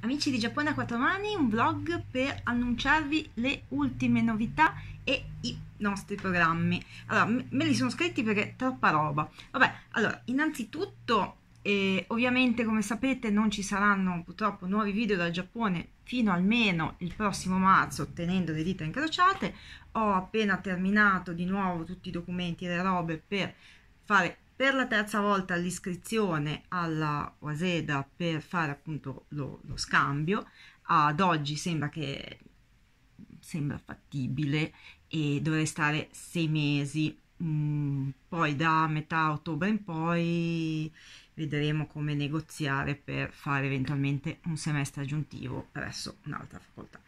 Amici di Giappone a quattro mani, un vlog per annunciarvi le ultime novità e i nostri programmi. Allora, me li sono scritti perché è troppa roba. Vabbè, allora, innanzitutto, eh, ovviamente come sapete non ci saranno purtroppo nuovi video dal Giappone fino almeno il prossimo marzo, tenendo le dita incrociate. Ho appena terminato di nuovo tutti i documenti e le robe per fare per la terza volta l'iscrizione alla Waseda per fare appunto lo, lo scambio. Ad oggi sembra che sembra fattibile e dovrei stare sei mesi. Mm, poi da metà ottobre in poi vedremo come negoziare per fare eventualmente un semestre aggiuntivo presso un'altra facoltà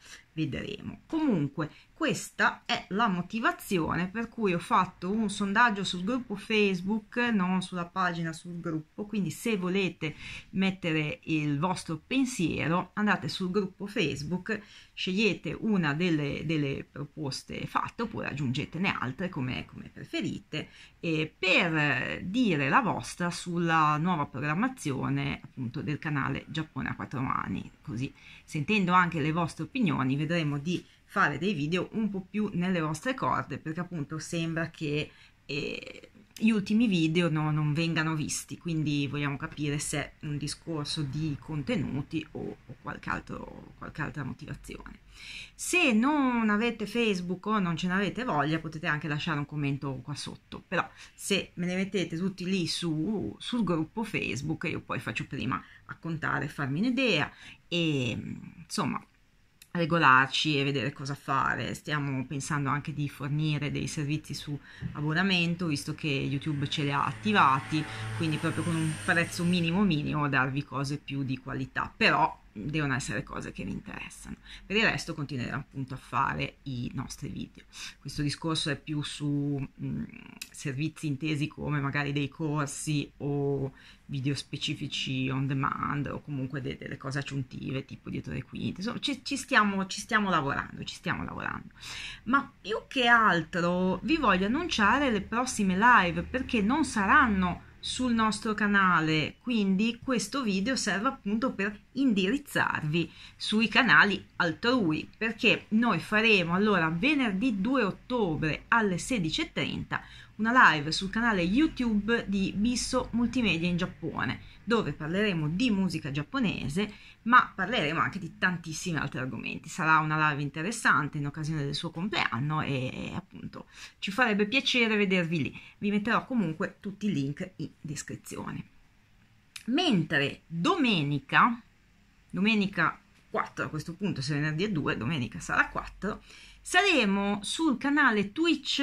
vedremo. Comunque questa è la motivazione per cui ho fatto un sondaggio sul gruppo Facebook, non sulla pagina sul gruppo, quindi se volete mettere il vostro pensiero andate sul gruppo Facebook, scegliete una delle, delle proposte fatte oppure aggiungetene altre come, come preferite per dire la vostra sulla nuova programmazione appunto del canale Giappone a quattro mani, così sentendo anche le vostre opinioni vedrete vedremo di fare dei video un po' più nelle vostre corde perché appunto sembra che eh, gli ultimi video no, non vengano visti quindi vogliamo capire se è un discorso di contenuti o, o qualche, altro, qualche altra motivazione se non avete facebook o non ce n'avete voglia potete anche lasciare un commento qua sotto però se me ne mettete tutti lì su, sul gruppo facebook io poi faccio prima a contare farmi un'idea e insomma regolarci e vedere cosa fare. Stiamo pensando anche di fornire dei servizi su abbonamento, visto che YouTube ce li ha attivati, quindi proprio con un prezzo minimo minimo darvi cose più di qualità. Però devono essere cose che vi interessano. Per il resto continuerò appunto a fare i nostri video. Questo discorso è più su mh, mm, servizi intesi come magari dei corsi o video specifici on demand o comunque de- delle cose aggiuntive tipo dietro le quinte. Insomma, ci, ci, stiamo, ci stiamo lavorando, ci stiamo lavorando. Ma più che altro vi voglio annunciare le prossime live perché non saranno sul nostro canale quindi questo video serve appunto per indirizzarvi sui canali altrui perché noi faremo allora venerdì 2 ottobre alle 16.30 una live sul canale YouTube di Bisso Multimedia in Giappone, dove parleremo di musica giapponese, ma parleremo anche di tantissimi altri argomenti. Sarà una live interessante in occasione del suo compleanno e appunto ci farebbe piacere vedervi lì. Vi metterò comunque tutti i link in descrizione. Mentre domenica, domenica 4 a questo punto, se venerdì è 2, domenica sarà 4, saremo sul canale Twitch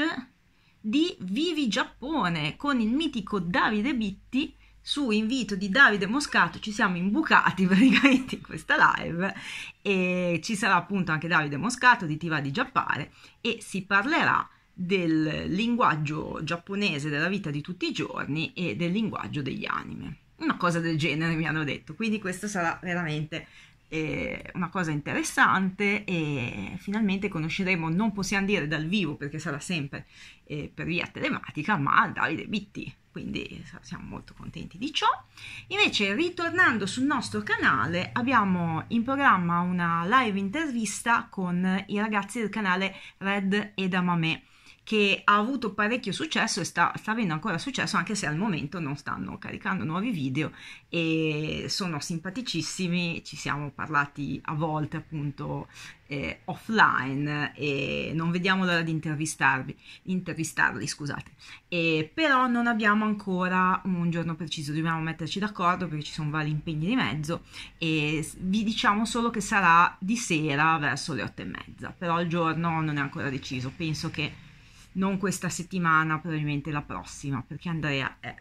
di Vivi Giappone con il mitico Davide Bitti. Su invito di Davide Moscato ci siamo imbucati praticamente in questa live e ci sarà appunto anche Davide Moscato di Tiva di Giappare e si parlerà del linguaggio giapponese della vita di tutti i giorni e del linguaggio degli anime. Una cosa del genere mi hanno detto, quindi questo sarà veramente eh, una cosa interessante e finalmente conosceremo, non possiamo dire dal vivo perché sarà sempre eh, per via telematica, ma Davide Bitti. Quindi siamo molto contenti di ciò. Invece, ritornando sul nostro canale, abbiamo in programma una live intervista con i ragazzi del canale Red Edamame che ha avuto parecchio successo e sta, sta avendo ancora successo anche se al momento non stanno caricando nuovi video e sono simpaticissimi, ci siamo parlati a volte appunto eh, offline e non vediamo l'ora di intervistarvi, intervistarli, scusate. E, però non abbiamo ancora un giorno preciso, dobbiamo metterci d'accordo perché ci sono vari impegni di mezzo e vi diciamo solo che sarà di sera verso le otto e mezza, però il giorno non è ancora deciso, penso che non questa settimana, probabilmente la prossima, perché Andrea è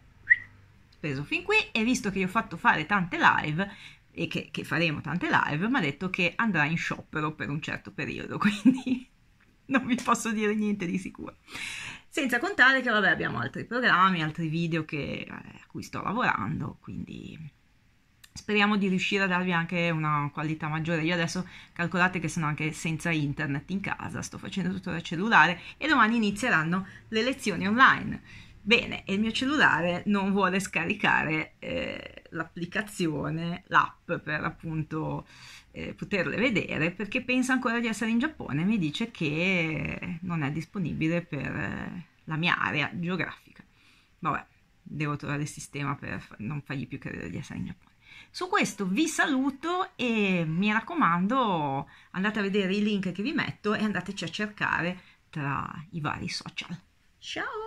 preso fin qui e visto che gli ho fatto fare tante live e che, che faremo tante live, mi ha detto che andrà in sciopero per un certo periodo, quindi non vi posso dire niente di sicuro. Senza contare che vabbè abbiamo altri programmi, altri video che, eh, a cui sto lavorando, quindi Speriamo di riuscire a darvi anche una qualità maggiore. Io adesso calcolate che sono anche senza internet in casa, sto facendo tutto dal cellulare e domani inizieranno le lezioni online. Bene, e il mio cellulare non vuole scaricare eh, l'applicazione, l'app per appunto eh, poterle vedere perché pensa ancora di essere in Giappone e mi dice che non è disponibile per eh, la mia area geografica. Vabbè, devo trovare il sistema per non fargli più credere di essere in Giappone. Su questo vi saluto e mi raccomando andate a vedere i link che vi metto e andateci a cercare tra i vari social. Ciao!